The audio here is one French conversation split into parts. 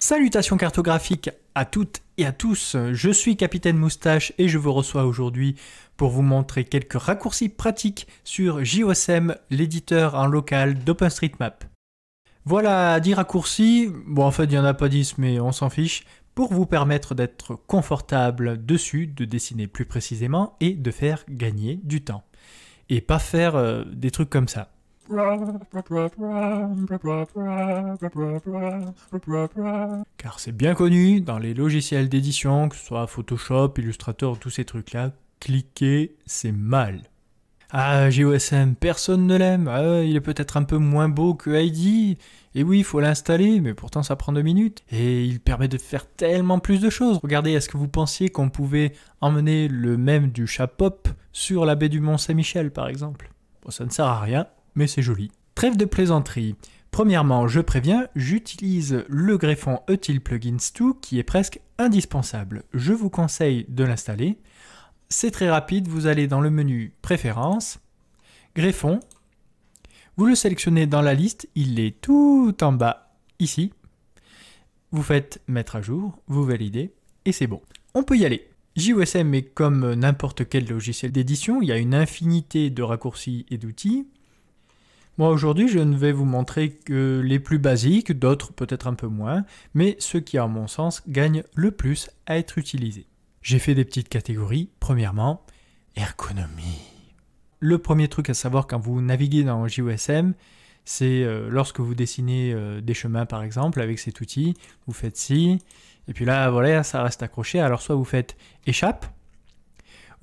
Salutations cartographiques à toutes et à tous, je suis Capitaine Moustache et je vous reçois aujourd'hui pour vous montrer quelques raccourcis pratiques sur JOSM, l'éditeur en local d'OpenStreetMap. Voilà 10 raccourcis, bon en fait il n'y en a pas 10 mais on s'en fiche, pour vous permettre d'être confortable dessus, de dessiner plus précisément et de faire gagner du temps. Et pas faire euh, des trucs comme ça. Car c'est bien connu dans les logiciels d'édition, que ce soit Photoshop, Illustrator, tous ces trucs-là, cliquer, c'est mal. Ah, GOSM, personne ne l'aime. Ah, il est peut-être un peu moins beau que Heidi. Et oui, il faut l'installer, mais pourtant ça prend deux minutes. Et il permet de faire tellement plus de choses. Regardez, est-ce que vous pensiez qu'on pouvait emmener le même du chat pop sur la baie du Mont-Saint-Michel, par exemple Bon, ça ne sert à rien, mais c'est joli. Trêve de plaisanterie. Premièrement, je préviens, j'utilise le greffon Util Plugins 2 qui est presque indispensable. Je vous conseille de l'installer. C'est très rapide, vous allez dans le menu Préférences, Greffon, vous le sélectionnez dans la liste, il est tout en bas ici. Vous faites mettre à jour, vous validez et c'est bon. On peut y aller. JOSM est comme n'importe quel logiciel d'édition, il y a une infinité de raccourcis et d'outils. Moi aujourd'hui je ne vais vous montrer que les plus basiques, d'autres peut-être un peu moins, mais ceux qui à mon sens gagnent le plus à être utilisés. J'ai fait des petites catégories. Premièrement, ergonomie. Le premier truc à savoir quand vous naviguez dans JOSM, c'est euh, lorsque vous dessinez euh, des chemins par exemple avec cet outil, vous faites ci, et puis là voilà, ça reste accroché. Alors soit vous faites échappe,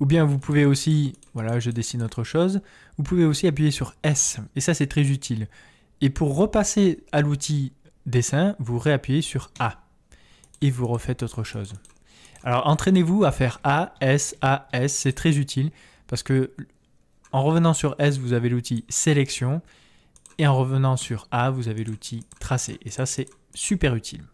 ou bien vous pouvez aussi, voilà, je dessine autre chose, vous pouvez aussi appuyer sur S, et ça c'est très utile. Et pour repasser à l'outil dessin, vous réappuyez sur A, et vous refaites autre chose. Alors entraînez-vous à faire A, S, A, S, c'est très utile, parce que en revenant sur S, vous avez l'outil sélection, et en revenant sur A, vous avez l'outil tracé, et ça c'est super utile.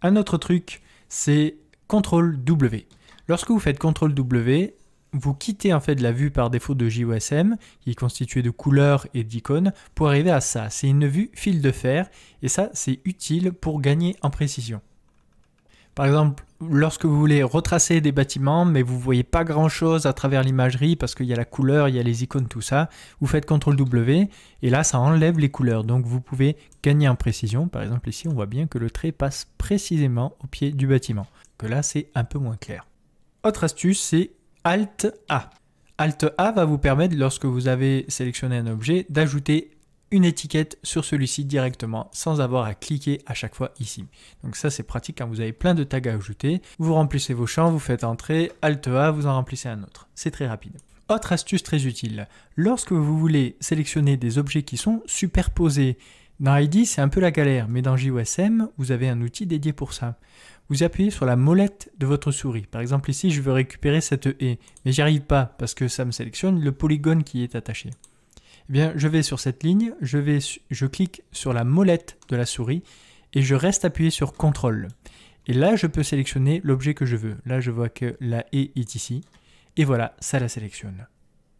Un autre truc, c'est CTRL W. Lorsque vous faites CTRL W, vous quittez en fait la vue par défaut de JOSM, qui est constituée de couleurs et d'icônes, pour arriver à ça. C'est une vue fil de fer, et ça c'est utile pour gagner en précision. Par exemple, lorsque vous voulez retracer des bâtiments, mais vous ne voyez pas grand-chose à travers l'imagerie parce qu'il y a la couleur, il y a les icônes, tout ça, vous faites CTRL W et là, ça enlève les couleurs. Donc, vous pouvez gagner en précision. Par exemple, ici, on voit bien que le trait passe précisément au pied du bâtiment. Que là, c'est un peu moins clair. Autre astuce, c'est Alt A. Alt A va vous permettre, lorsque vous avez sélectionné un objet, d'ajouter une étiquette sur celui-ci directement sans avoir à cliquer à chaque fois ici. Donc ça c'est pratique quand vous avez plein de tags à ajouter. Vous remplissez vos champs, vous faites entrer, Alt A, vous en remplissez un autre. C'est très rapide. Autre astuce très utile, lorsque vous voulez sélectionner des objets qui sont superposés, dans ID c'est un peu la galère, mais dans JOSM vous avez un outil dédié pour ça vous appuyez sur la molette de votre souris. Par exemple ici, je veux récupérer cette E ». mais j'y arrive pas parce que ça me sélectionne le polygone qui est attaché. Eh bien, je vais sur cette ligne, je, vais, je clique sur la molette de la souris et je reste appuyé sur CTRL. Et là, je peux sélectionner l'objet que je veux. Là, je vois que la E » est ici. Et voilà, ça la sélectionne.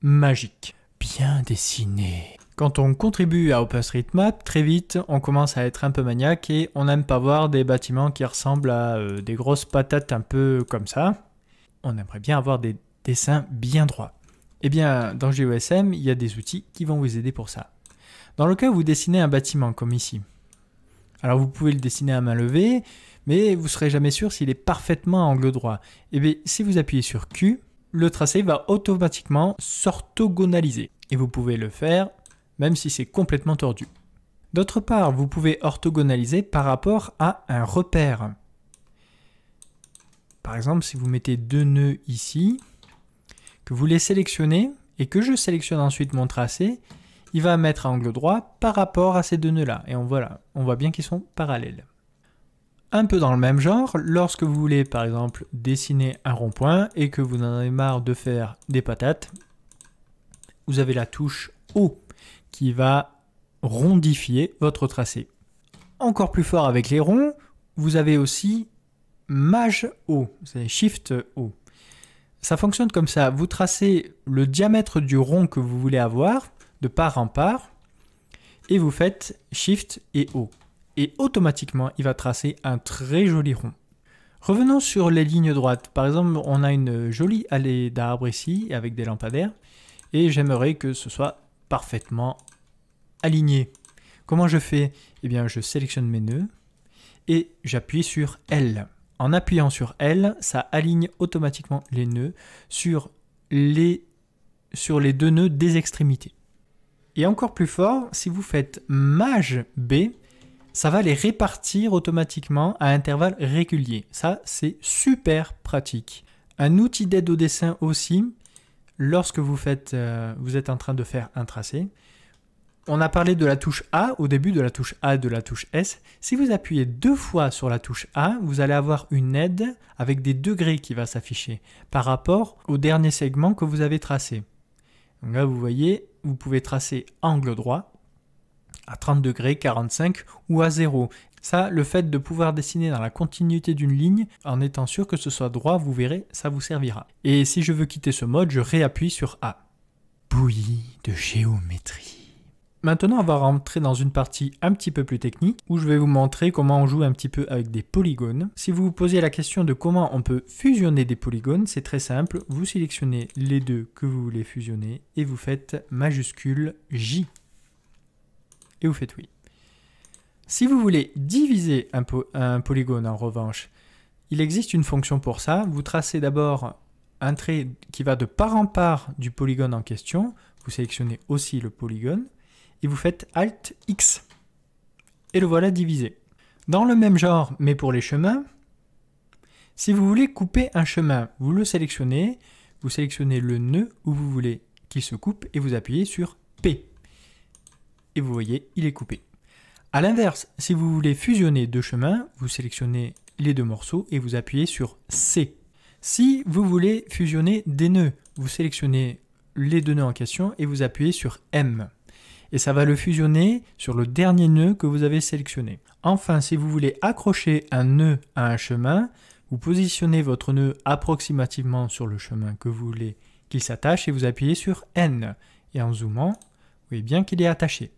Magique. Bien dessiné. Quand on contribue à OpenStreetMap, très vite, on commence à être un peu maniaque et on n'aime pas voir des bâtiments qui ressemblent à euh, des grosses patates un peu comme ça. On aimerait bien avoir des dessins bien droits. Eh bien, dans GOSM, il y a des outils qui vont vous aider pour ça. Dans le cas où vous dessinez un bâtiment comme ici, alors vous pouvez le dessiner à main levée, mais vous ne serez jamais sûr s'il est parfaitement à angle droit. Et eh bien, si vous appuyez sur Q, le tracé va automatiquement s'orthogonaliser. Et vous pouvez le faire même si c'est complètement tordu. D'autre part, vous pouvez orthogonaliser par rapport à un repère. Par exemple, si vous mettez deux nœuds ici, que vous les sélectionnez et que je sélectionne ensuite mon tracé, il va mettre un angle droit par rapport à ces deux nœuds-là. Et on, on voit bien qu'ils sont parallèles. Un peu dans le même genre, lorsque vous voulez par exemple dessiner un rond-point et que vous en avez marre de faire des patates, vous avez la touche O qui va rondifier votre tracé. Encore plus fort avec les ronds, vous avez aussi Maj O, c'est Shift O. Ça fonctionne comme ça, vous tracez le diamètre du rond que vous voulez avoir, de part en part, et vous faites Shift et O. Et automatiquement, il va tracer un très joli rond. Revenons sur les lignes droites. Par exemple, on a une jolie allée d'arbres ici, avec des lampadaires, et j'aimerais que ce soit parfaitement aligné. Comment je fais Eh bien, je sélectionne mes nœuds et j'appuie sur L. En appuyant sur L, ça aligne automatiquement les nœuds sur les, sur les deux nœuds des extrémités. Et encore plus fort, si vous faites Maj B, ça va les répartir automatiquement à intervalles réguliers. Ça, c'est super pratique. Un outil d'aide au dessin aussi lorsque euh, vous, êtes en train de faire un tracé. On a parlé de la touche A au début, de la touche A de la touche S. Si vous appuyez deux fois sur la touche A, vous allez avoir une aide avec des degrés qui va s'afficher par rapport au dernier segment que vous avez tracé. là, vous voyez, vous pouvez tracer angle droit, à 30 degrés, 45 ou à 0. Ça, le fait de pouvoir dessiner dans la continuité d'une ligne, en étant sûr que ce soit droit, vous verrez, ça vous servira. Et si je veux quitter ce mode, je réappuie sur A. Bouillie de géométrie. Maintenant, on va rentrer dans une partie un petit peu plus technique où je vais vous montrer comment on joue un petit peu avec des polygones. Si vous vous posez la question de comment on peut fusionner des polygones, c'est très simple. Vous sélectionnez les deux que vous voulez fusionner et vous faites majuscule J et vous faites oui. Si vous voulez diviser un, polygone en revanche, il existe une fonction pour ça. Vous tracez d'abord un trait qui va de part en part du polygone en question. Vous sélectionnez aussi le polygone et vous faites Alt X. Et le voilà divisé. Dans le même genre, mais pour les chemins, si vous voulez couper un chemin, vous le sélectionnez, vous sélectionnez le nœud où vous voulez qu'il se coupe et vous appuyez sur P et vous voyez, il est coupé. A l'inverse, si vous voulez fusionner deux chemins, vous sélectionnez les deux morceaux et vous appuyez sur C. Si vous voulez fusionner des nœuds, vous sélectionnez les deux nœuds en question et vous appuyez sur M. Et ça va le fusionner sur le dernier nœud que vous avez sélectionné. Enfin, si vous voulez accrocher un nœud à un chemin, vous positionnez votre nœud approximativement sur le chemin que vous voulez qu'il s'attache et vous appuyez sur N. Et en zoomant, vous voyez bien qu'il est attaché.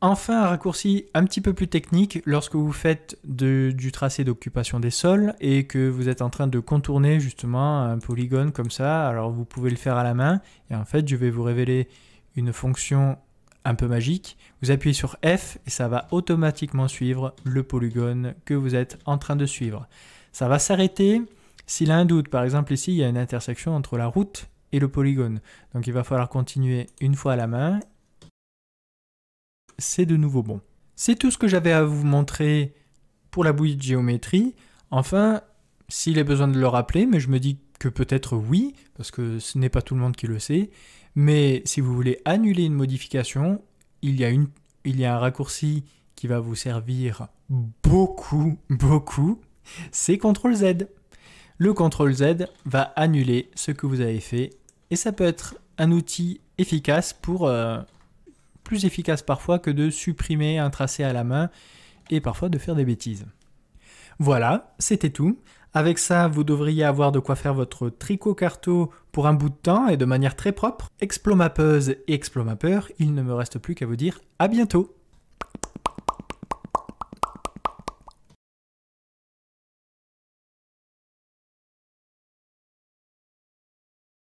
Enfin, un raccourci un petit peu plus technique lorsque vous faites du tracé d'occupation des sols et que vous êtes en train de contourner justement un polygone comme ça. Alors vous pouvez le faire à la main et en fait je vais vous révéler une fonction un peu magique. Vous appuyez sur F et ça va automatiquement suivre le polygone que vous êtes en train de suivre. Ça va s'arrêter s'il a un doute. Par exemple ici il y a une intersection entre la route et le polygone. Donc il va falloir continuer une fois à la main c'est de nouveau bon. C'est tout ce que j'avais à vous montrer pour la bouillie de géométrie. Enfin, s'il est besoin de le rappeler, mais je me dis que peut-être oui, parce que ce n'est pas tout le monde qui le sait, mais si vous voulez annuler une modification, il y a, une, il y a un raccourci qui va vous servir beaucoup, beaucoup, c'est CTRL Z. Le CTRL Z va annuler ce que vous avez fait, et ça peut être un outil efficace pour... Euh, plus efficace parfois que de supprimer un tracé à la main et parfois de faire des bêtises. Voilà, c'était tout. Avec ça, vous devriez avoir de quoi faire votre tricot carto pour un bout de temps et de manière très propre. Explomapeuse et explomapeur, il ne me reste plus qu'à vous dire à bientôt